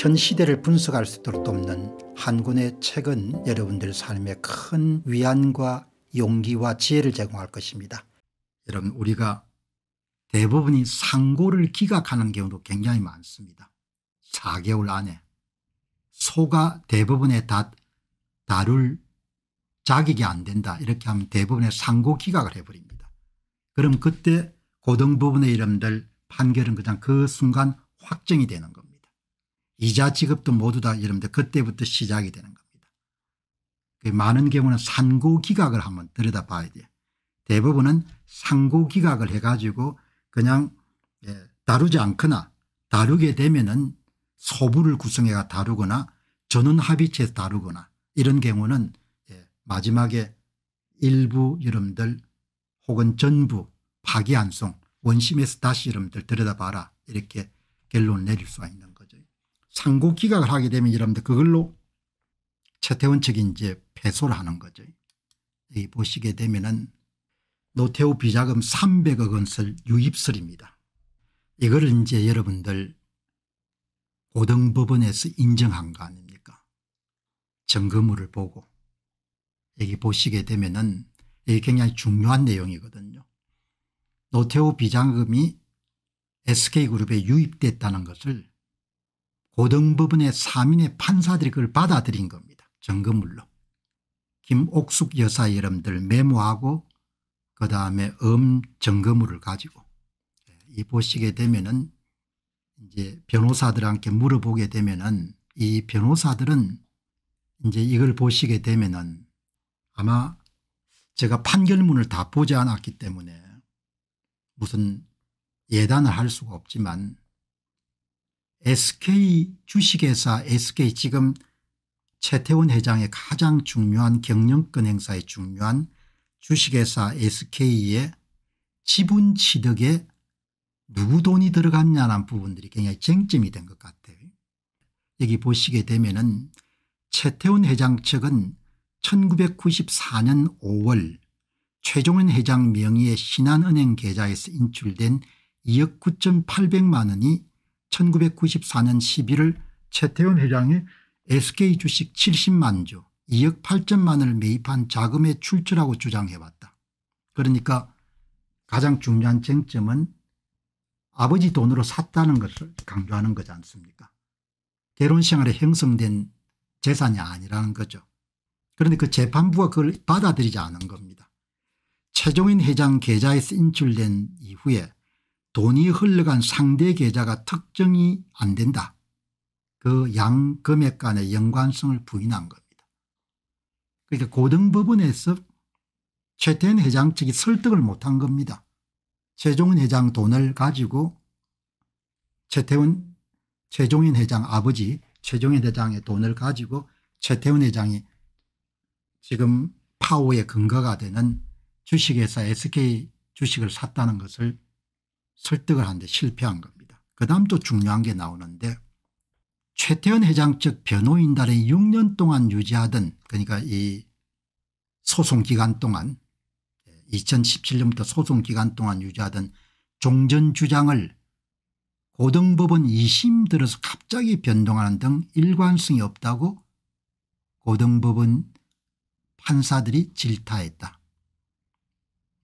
현 시대를 분석할 수 있도록 돕는 한군의 책은 여러분들 삶에 큰 위안과 용기와 지혜를 제공할 것입니다. 여러분 우리가 대부분이 상고를 기각하는 경우도 굉장히 많습니다. 4개월 안에 소가 대부분의 다, 다룰 자격이 안 된다 이렇게 하면 대부분의 상고 기각을 해버립니다. 그럼 그때 고등 부분의 이름들 판결은 그냥 그 순간 확정이 되는 겁니다. 이자 지급도 모두 다 여러분들 그때부터 시작이 되는 겁니다. 그 많은 경우는 산고기각을 한번 들여다봐야 돼요. 대부분은 상고기각을 해가지고 그냥 예, 다루지 않거나 다루게 되면은 소부를 구성해가 다루거나 전원합의체에서 다루거나 이런 경우는 예, 마지막에 일부 여러분들 혹은 전부 파기환송 원심에서 다시 여러분들 들여다봐라 이렇게 결론 내릴 수가 있는 거죠. 상고 기각을 하게 되면 이러니다 그걸로 최태원 측이 이제 패소를 하는 거죠. 여기 보시게 되면은 노태우 비자금 300억 원쓸 유입설입니다. 이거를 이제 여러분들 고등법원에서 인정한 거 아닙니까? 증거물을 보고 여기 보시게 되면은 이게 굉장히 중요한 내용이거든요. 노태우 비자금이 SK그룹에 유입됐다는 것을 고등법원의 3인의 판사들이 그걸 받아들인 겁니다. 점검물로. 김옥숙 여사 이름들 메모하고 그다음에 음 점검물을 가지고 예, 이 보시게 되면은 이제 변호사들한테 물어보게 되면은 이 변호사들은 이제 이걸 보시게 되면은 아마 제가 판결문을 다 보지 않았기 때문에 무슨 예단을 할 수가 없지만 SK 주식회사 SK 지금 최태원 회장의 가장 중요한 경영권 행사의 중요한 주식회사 SK의 지분 취득에 누구 돈이 들어갔냐는 부분들이 굉장히 쟁점이 된 것 같아요. 여기 보시게 되면 은 최태원 회장 측은 1994년 5월 최종은 회장 명의의 신한은행 계좌에서 인출된 2억 9,800만 원이 1994년 11월 최태원 회장이 SK 주식 70만 주 2억 8천만을 매입한 자금의 출처라고 주장해왔다. 그러니까 가장 중요한 쟁점은 아버지 돈으로 샀다는 것을 강조하는 거지 않습니까 결혼생활에 형성된 재산이 아니라는 거죠. 그런데 그 재판부가 그걸 받아들이지 않은 겁니다. 최종인 회장 계좌에서 인출된 이후에 돈이 흘러간 상대 계좌가 특정이 안 된다. 그 양 금액 간의 연관성을 부인한 겁니다. 그러니까 고등법원에서 최태현 회장 측이 설득을 못한 겁니다. 최종인 회장 돈을 가지고 최태훈 최종인 회장 아버지 최종인 회장의 돈을 가지고 최태훈 회장이 지금 파워의 근거가 되는 주식회사 SK 주식을 샀다는 것을 설득을 하는데 실패한 겁니다. 그 다음 또 중요한 게 나오는데 최태원 회장 측 변호인단이 6년 동안 유지하던 그러니까 이 소송 기간 동안 2017년부터 소송 기간 동안 유지하던 종전 주장을 고등법원 2심 들어서 갑자기 변동하는 등 일관성이 없다고 고등법원 판사들이 질타했다.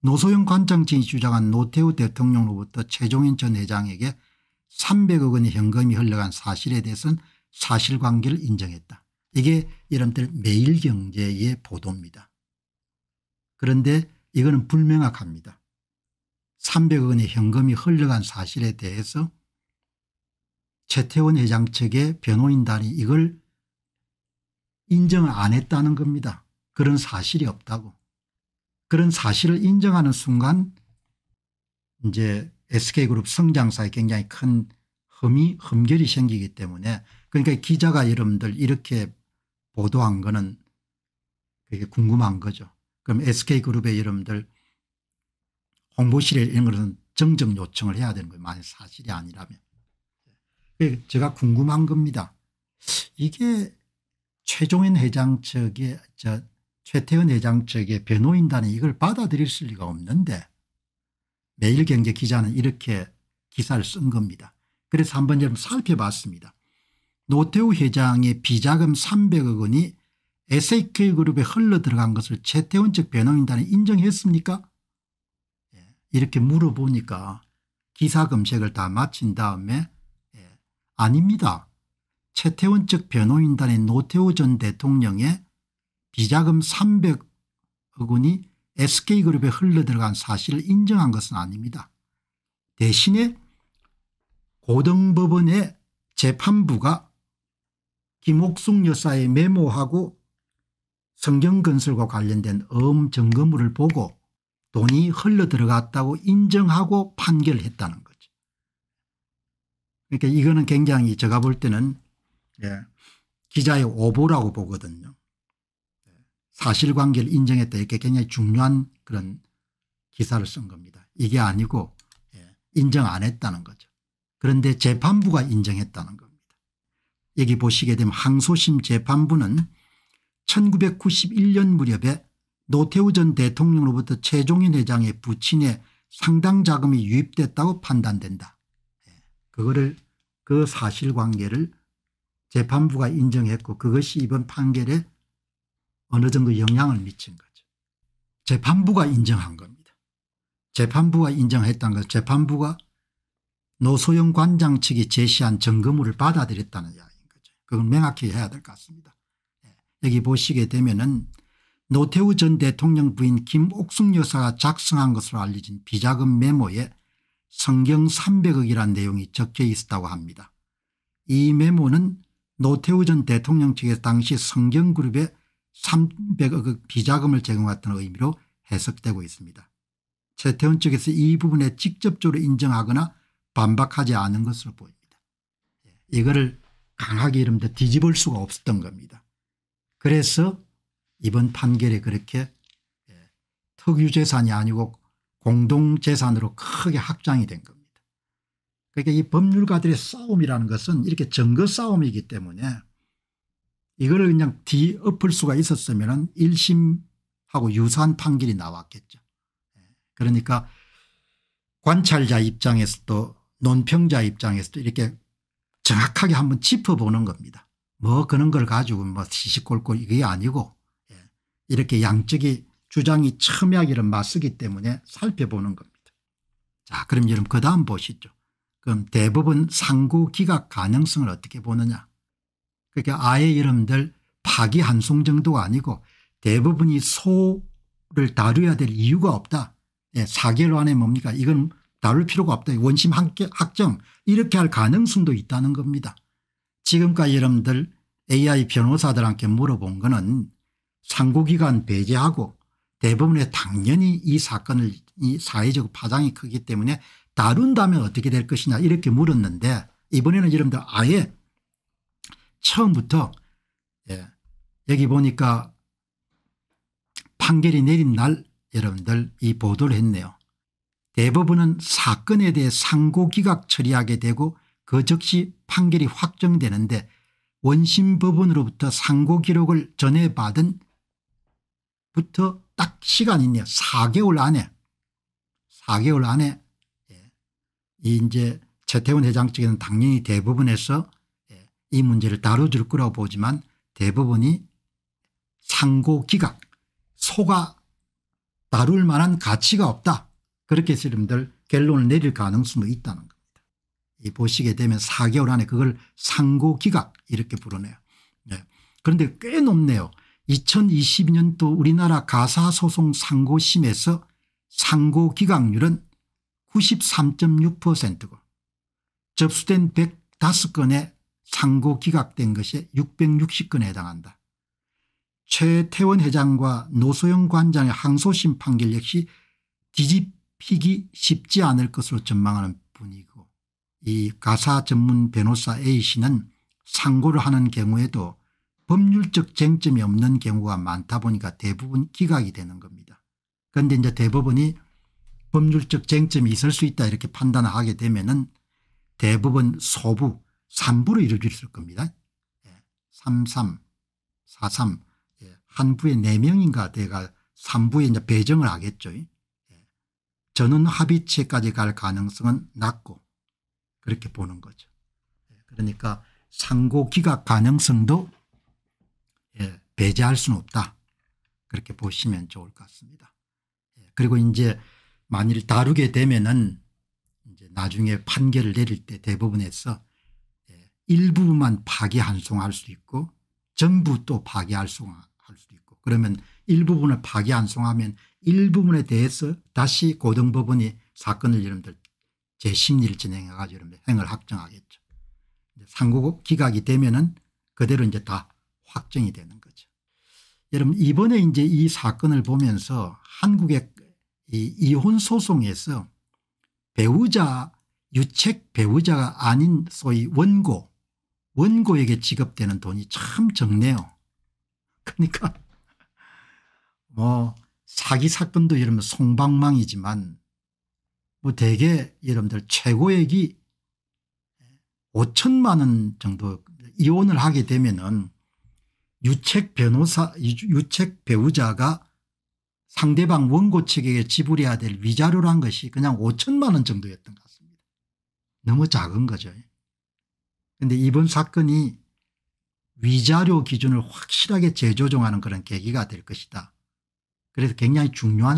노소영 관장진이 주장한 노태우 대통령로부터 으 최종인 전 회장에게 300억 원의 현금이 흘러간 사실에 대해서는 사실관계를 인정했다. 이게 여러분들 매일경제의 보도입니다. 그런데 이거는 불명확합니다. 300억 원의 현금이 흘러간 사실에 대해서 최태원 회장 측의 변호인단이 이걸 인정 을안 했다는 겁니다. 그런 사실이 없다고. 그런 사실을 인정하는 순간 이제 SK그룹 성장사에 굉장히 큰 흠이 흠결이 생기기 때문에 그러니까 기자가 여러분들 이렇게 보도한 거는 그게 궁금한 거죠. 그럼 SK그룹의 여러분들 홍보실에 이런 것은 정정 요청을 해야 되는 거예요. 만약 사실이 아니라면. 예, 제가 궁금한 겁니다. 이게 최종인 회장 측의 저 최태원 회장 측의 변호인단이 이걸 받아들일 리가 없는데 매일경제 기자는 이렇게 기사를 쓴 겁니다. 그래서 한번 좀 살펴봤습니다. 노태우 회장의 비자금 300억 원이 s k 그룹에 흘러들어간 것을 최태원 측 변호인단이 인정했습니까? 예, 이렇게 물어보니까 기사 검색을 다 마친 다음에 예, 아닙니다. 최태원 측 변호인단이 노태우 전 대통령의 비자금 300억 원이 SK그룹에 흘러들어간 사실을 인정한 것은 아닙니다. 대신에 고등법원의 재판부가 김옥숙 여사의 메모하고 성경건설과 관련된 어음 점물을 보고 돈이 흘러들어갔다고 인정하고 판결했다는 거죠. 그러니까 이거는 굉장히 제가 볼 때는 예, 기자의 오보라고 보거든요. 사실관계를 인정했다 이렇게 굉장히 중요한 그런 기사를 쓴 겁니다. 이게 아니고 예, 인정 안 했다는 거죠. 그런데 재판부가 인정했다는 겁니다. 여기 보시게 되면 항소심 재판부는 1991년 무렵에 노태우 전 대통령으로부터 최종인 회장의 부친의 상당 자금이 유입됐다고 판단된다. 예, 그거를 그 사실관계를 재판부가 인정했고 그것이 이번 판결의 어느 정도 영향을 미친 거죠. 재판부가 인정한 겁니다. 재판부가 인정했다는 것 재판부가 노소영 관장 측이 제시한 점검을 받아들였다는 이야기인 거죠. 그건 명확히 해야 될 것 같습니다. 예. 여기 보시게 되면은 노태우 전 대통령 부인 김옥숙 여사가 작성한 것으로 알려진 비자금 메모에 성경 3 0 0억이라는 내용이 적혀 있었다고 합니다. 이 메모는 노태우 전 대통령 측에서 당시 성경그룹의 300억 비자금을 제공했다는 의미로 해석되고 있습니다. 최태원 측에서 이 부분에 직접적으로 인정하거나 반박하지 않은 것으로 보입니다. 예, 이거를 강하게 이름대 뒤집을 수가 없었던 겁니다. 그래서 이번 판결에 그렇게 예, 특유재산이 아니고 공동재산으로 크게 확장이 된 겁니다. 그러니까 이 법률가들의 싸움이라는 것은 이렇게 증거 싸움이기 때문에 이거를 그냥 뒤엎을 수가 있었으면 1심하고 유사한 판결이 나왔겠죠. 예. 그러니까 관찰자 입장에서도 논평자 입장에서도 이렇게 정확하게 한번 짚어보는 겁니다. 뭐 그런 걸 가지고 뭐 시시콜콜 이게 아니고 예. 이렇게 양측이 주장이 첨예하기를 맞서기 때문에 살펴보는 겁니다. 자 그럼 여러분 그 다음 보시죠. 그럼 대법원 상고 기각 가능성을 어떻게 보느냐. 그러니까 아의 이름들 파기 한송 정도가 아니고 대부분이 소를 다뤄야 될 이유가 없다. 예, 4개월 안에 뭡니까 이건 다룰 필요가 없다. 원심 함께 확정 이렇게 할 가능성도 있다는 겁니다. 지금까지 여러분들 AI 변호사들한테 물어본 거는 상고기간 배제하고 대부분의 당연히 이 사건을 이 사회적 파장이 크기 때문에 다룬다면 어떻게 될 것이냐 이렇게 물었는데 이번에는 여러분들 아예 처음부터 예, 여기 보니까 판결이 내린 날 여러분들 이 보도를 했네요. 대법원은 사건에 대해 상고기각 처리하게 되고 그 즉시 판결이 확정되는데 원심 법원으로부터 상고 기록을 전해받은 부터 딱 시간이 있네요. 4개월 안에 4개월 안에 예. 이 이제 최태원 회장 측에는 당연히 대부분에서 이 문제를 다뤄줄 거라고 보지만 대법원이 상고 기각 소가 다룰 만한 가치가 없다. 그렇게 해서 여러분들 결론을 내릴 가능성도 있다는 겁니다. 이 보시게 되면 4개월 안에 그걸 상고 기각 이렇게 부르네요. 네. 그런데 꽤 높네요. 2022년도 우리나라 가사소송 상고심에서 상고 기각률은 93.6%고 접수된 1 0 5건의 상고 기각된 것이 660건에 해당한다. 최태원 회장과 노소영 관장의 항소심 판결 역시 뒤집히기 쉽지 않을 것으로 전망하는 분이고 이 가사 전문 변호사 A씨는 상고를 하는 경우에도 법률적 쟁점이 없는 경우가 많다 보니까 대부분 기각이 되는 겁니다. 그런데 이제 대법원이 법률적 쟁점이 있을 수 있다 이렇게 판단하게 되면 은 대부분 소부 3부로 이루어져 있 겁니다. 33, 43, 한 부에 4명인가 내가 3부에 이제 배정을 하겠죠. 저는 예. 합의체까지 갈 가능성은 낮고 그렇게 보는 거죠. 예. 그러니까 상고 기각 가능성도 예, 배제할 수는 없다. 그렇게 보시면 좋을 것 같습니다. 그리고 이제 만일 다루게 되면은 이제 나중에 판결을 내릴 때 대법원에서 일부만 분 파기환송할 수 있고 전부 또 파기환송할 수도 있고 그러면 일부분을 파기환송하면 일부분에 대해서 다시 고등법원이 사건을 여러분들 재심리를 진행해가지고 여러분들 행을 확정하겠죠. 상고 기각이 되면은 그대로 이제 다 확정이 되는 거죠. 여러분 이번에 이제 이 사건을 보면서 한국의 이 이혼 소송에서 배우자 유책 배우자가 아닌 소위 원고 원고에게 지급되는 돈이 참 적네요. 그러니까 뭐 사기 사건도 여러분 송방망이지만 뭐 대개 여러분들 최고액이 5천만 원 정도 이혼을 하게 되면은 유책 변호사 유책 배우자가 상대방 원고 측에게 지불해야 될 위자료란 것이 그냥 5천만 원 정도였던 것 같습니다. 너무 작은 거죠. 그런데 이번 사건이 위자료 기준을 확실하게 재조정하는 그런 계기가 될 것이다. 그래서 굉장히 중요한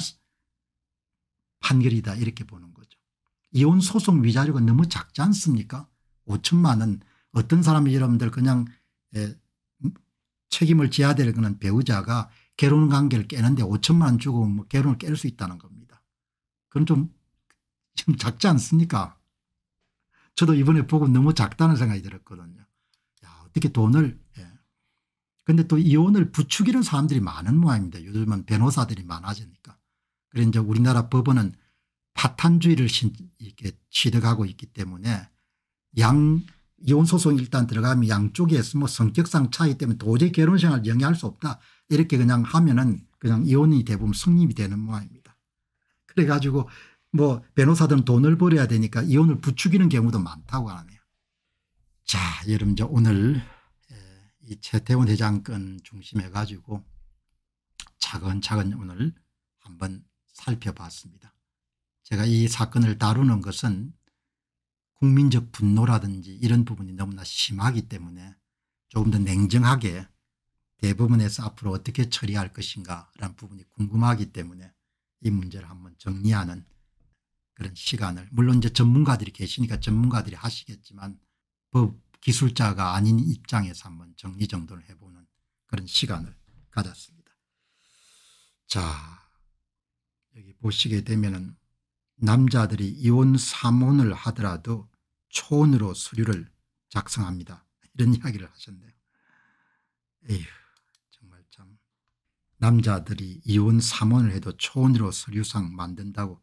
판결이다 이렇게 보는 거죠. 이혼 소송 위자료가 너무 작지 않습니까 5천만 원 어떤 사람이 여러분들 그냥 책임을 져야 될 그런 배우자가 결혼 관계를 깨는데 5천만 원 주고 뭐 결혼을 깰 수 있다는 겁니다. 그건 좀, 좀 작지 않습니까 저도 이번에 보고 너무 작다는 생각이 들었거든요. 야, 어떻게 돈을. 그런데 예. 또 이혼을 부추기는 사람들이 많은 모양입니다. 요즘은 변호사들이 많아지니까. 그래 이제 우리나라 법원은 파탄주의를 신, 이렇게 취득하고 있기 때문에 양 이혼 소송 일단 들어가면 양쪽에서 뭐 성격상 차이 때문에 도저히 결혼 생활을 영위할 수 없다. 이렇게 그냥 하면은 그냥 이혼이 대부분 성립이 되는 모양입니다. 그래가지고 뭐 변호사들은 돈을 벌어야 되니까 이혼을 부추기는 경우도 많다고 하네요. 자 여러분 저 오늘 이 최태원 회장 건 중심해 가지고 차근차근 오늘 한번 살펴봤습니다. 제가 이 사건을 다루는 것은 국민적 분노라든지 이런 부분이 너무나 심하기 때문에 조금 더 냉정하게 대부분에서 앞으로 어떻게 처리할 것인가 라는 부분이 궁금하기 때문에 이 문제를 한번 정리하는 그런 시간을 물론 이제 전문가들이 계시니까 전문가들이 하시겠지만 법 기술자가 아닌 입장에서 한번 정리정돈을 해보는 그런 시간을 가졌습니다. 자 여기 보시게 되면은 남자들이 이혼 삼혼을 하더라도 초혼으로 수류를 작성합니다. 이런 이야기를 하셨네요. 에휴 정말 참 남자들이 이혼 삼혼을 해도 초혼으로 서류상 만든다고